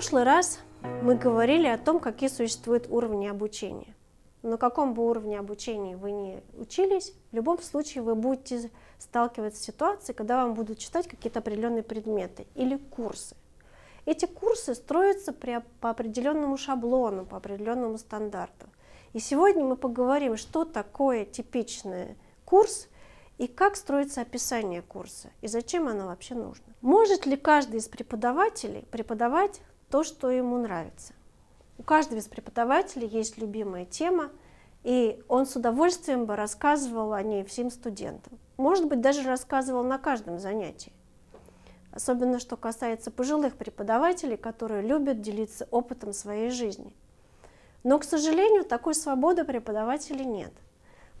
прошлый раз мы говорили о том, какие существуют уровни обучения. На каком бы уровне обучения вы ни учились, в любом случае вы будете сталкиваться с ситуацией, когда вам будут читать какие-то определенные предметы или курсы. Эти курсы строятся при, по определенному шаблону, по определенному стандарту. И сегодня мы поговорим, что такое типичный курс и как строится описание курса и зачем оно вообще нужно. Может ли каждый из преподавателей преподавать то, что ему нравится. У каждого из преподавателей есть любимая тема, и он с удовольствием бы рассказывал о ней всем студентам. Может быть, даже рассказывал на каждом занятии. Особенно, что касается пожилых преподавателей, которые любят делиться опытом своей жизни. Но, к сожалению, такой свободы преподавателей нет,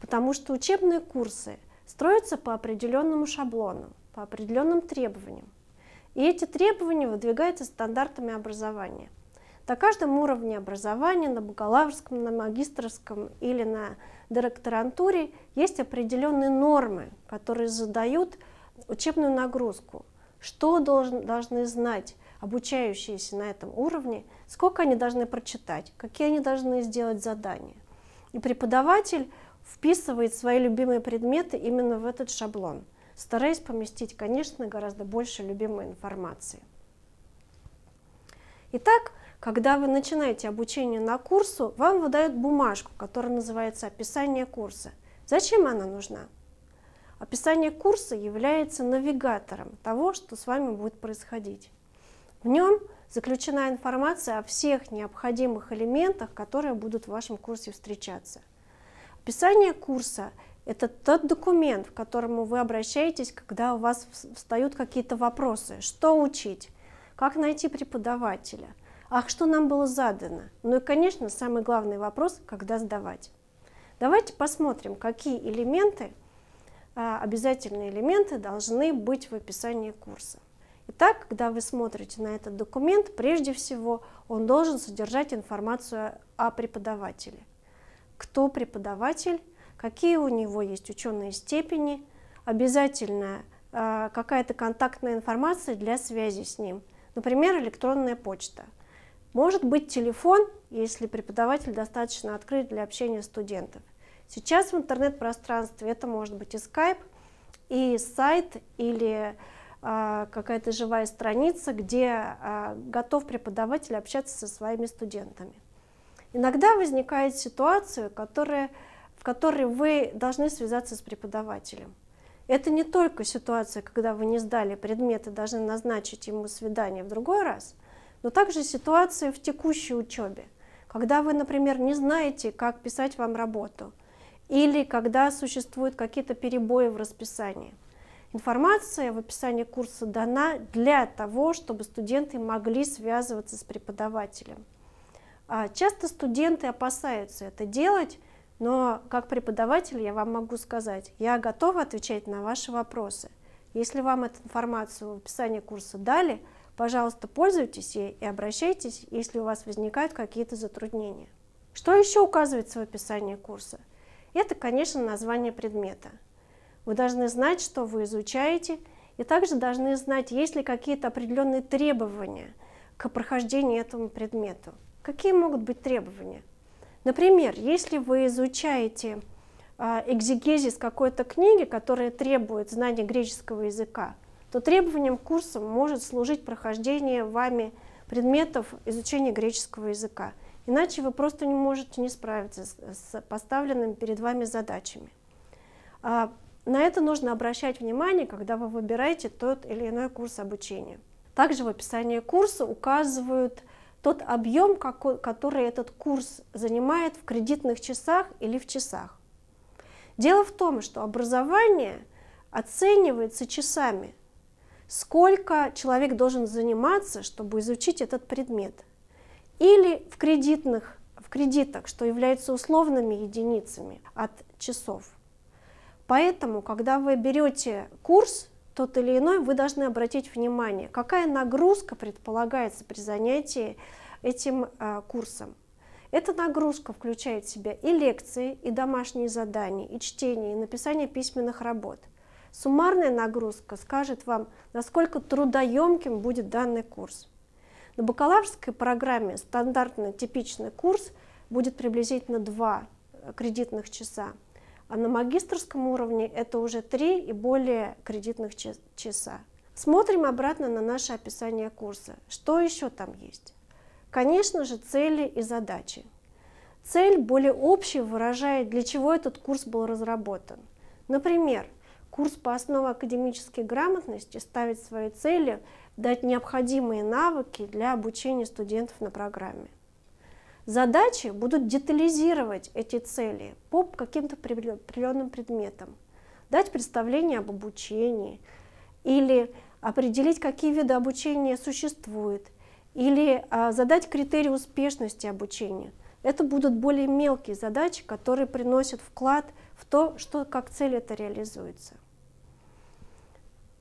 потому что учебные курсы строятся по определенному шаблону, по определенным требованиям. И эти требования выдвигаются стандартами образования. На каждом уровне образования, на бакалаврском, на магистрском или на докторантуре есть определенные нормы, которые задают учебную нагрузку, что должен, должны знать обучающиеся на этом уровне, сколько они должны прочитать, какие они должны сделать задания. И преподаватель вписывает свои любимые предметы именно в этот шаблон – стараясь поместить, конечно, гораздо больше любимой информации. Итак, когда вы начинаете обучение на курсу, вам выдают бумажку, которая называется «Описание курса». Зачем она нужна? Описание курса является навигатором того, что с вами будет происходить. В нем заключена информация о всех необходимых элементах, которые будут в вашем курсе встречаться. Описание курса это тот документ, к которому вы обращаетесь, когда у вас встают какие-то вопросы. Что учить? Как найти преподавателя? Ах, что нам было задано? Ну и, конечно, самый главный вопрос, когда сдавать. Давайте посмотрим, какие элементы, а, обязательные элементы должны быть в описании курса. Итак, когда вы смотрите на этот документ, прежде всего он должен содержать информацию о преподавателе. Кто преподаватель, какие у него есть ученые степени, обязательно а, какая-то контактная информация для связи с ним, например, электронная почта. Может быть телефон, если преподаватель достаточно открыт для общения студентов. Сейчас в интернет-пространстве это может быть и Skype, и сайт, или э, какая-то живая страница, где э, готов преподаватель общаться со своими студентами. Иногда возникает ситуация, которая в которой вы должны связаться с преподавателем. Это не только ситуация, когда вы не сдали предмет и должны назначить ему свидание в другой раз, но также ситуация в текущей учебе, когда вы, например, не знаете, как писать вам работу, или когда существуют какие-то перебои в расписании. Информация в описании курса дана для того, чтобы студенты могли связываться с преподавателем. А часто студенты опасаются это делать, но как преподаватель я вам могу сказать, я готова отвечать на ваши вопросы. Если вам эту информацию в описании курса дали, пожалуйста, пользуйтесь ей и обращайтесь, если у вас возникают какие-то затруднения. Что еще указывается в описании курса? Это, конечно, название предмета. Вы должны знать, что вы изучаете, и также должны знать, есть ли какие-то определенные требования к прохождению этому предмету. Какие могут быть требования? Например, если вы изучаете а, экзегезис какой-то книги, которая требует знания греческого языка, то требованием к может служить прохождение вами предметов изучения греческого языка. Иначе вы просто не можете не справиться с поставленными перед вами задачами. А, на это нужно обращать внимание, когда вы выбираете тот или иной курс обучения. Также в описании курса указывают тот объем, который этот курс занимает в кредитных часах или в часах. Дело в том, что образование оценивается часами. Сколько человек должен заниматься, чтобы изучить этот предмет. Или в кредитных в кредитах, что является условными единицами от часов. Поэтому, когда вы берете курс, тот или иной, вы должны обратить внимание, какая нагрузка предполагается при занятии этим э, курсом. Эта нагрузка включает в себя и лекции, и домашние задания, и чтение, и написание письменных работ. Суммарная нагрузка скажет вам, насколько трудоемким будет данный курс. На бакалаврской программе стандартный типичный курс будет приблизительно 2 э, кредитных часа а на магистрском уровне это уже 3 и более кредитных часа. Смотрим обратно на наше описание курса. Что еще там есть? Конечно же, цели и задачи. Цель более общая выражает, для чего этот курс был разработан. Например, курс по основам академической грамотности ставит своей целью дать необходимые навыки для обучения студентов на программе. Задачи будут детализировать эти цели по каким-то определенным предметам, дать представление об обучении или определить, какие виды обучения существуют, или а, задать критерии успешности обучения. Это будут более мелкие задачи, которые приносят вклад в то, что, как цель это реализуется.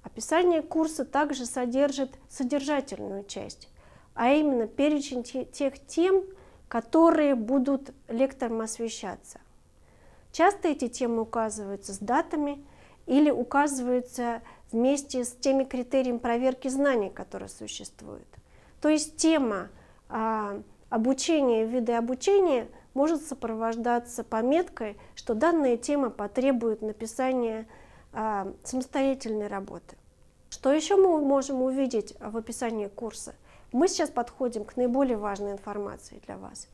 Описание курса также содержит содержательную часть, а именно перечень тех тем, которые будут лектором освещаться. Часто эти темы указываются с датами или указываются вместе с теми критериями проверки знаний, которые существуют. То есть тема а, обучения, виды обучения может сопровождаться пометкой, что данная тема потребует написания а, самостоятельной работы. Что еще мы можем увидеть в описании курса – мы сейчас подходим к наиболее важной информации для вас.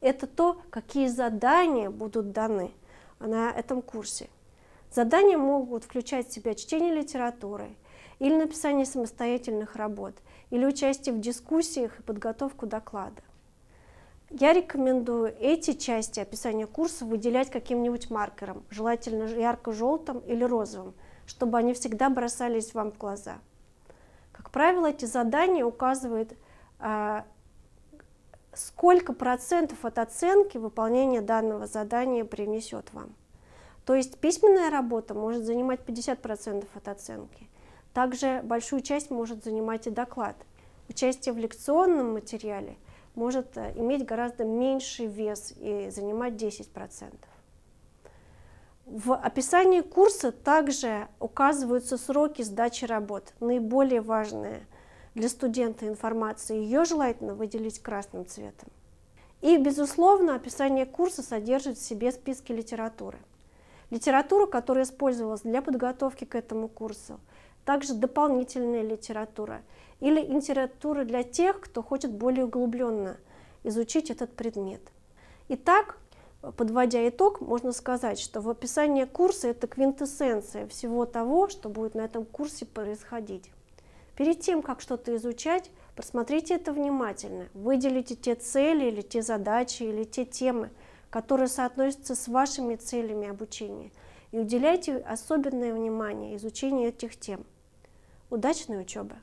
Это то, какие задания будут даны на этом курсе. Задания могут включать в себя чтение литературы или написание самостоятельных работ, или участие в дискуссиях и подготовку доклада. Я рекомендую эти части описания курса выделять каким-нибудь маркером, желательно ярко-желтым или розовым, чтобы они всегда бросались вам в глаза правило, эти задания указывают, а, сколько процентов от оценки выполнение данного задания принесет вам. То есть письменная работа может занимать 50% от оценки. Также большую часть может занимать и доклад. Участие в лекционном материале может э, иметь гораздо меньший вес и занимать 10%. В описании курса также указываются сроки сдачи работ, наиболее важная для студента информация, Ее желательно выделить красным цветом. И, безусловно, описание курса содержит в себе списки литературы. Литература, которая использовалась для подготовки к этому курсу, также дополнительная литература или литература для тех, кто хочет более углубленно изучить этот предмет. Итак, Подводя итог, можно сказать, что в описании курса это квинтэссенция всего того, что будет на этом курсе происходить. Перед тем, как что-то изучать, просмотрите это внимательно, выделите те цели или те задачи или те темы, которые соотносятся с вашими целями обучения, и уделяйте особенное внимание изучению этих тем. Удачной учебы!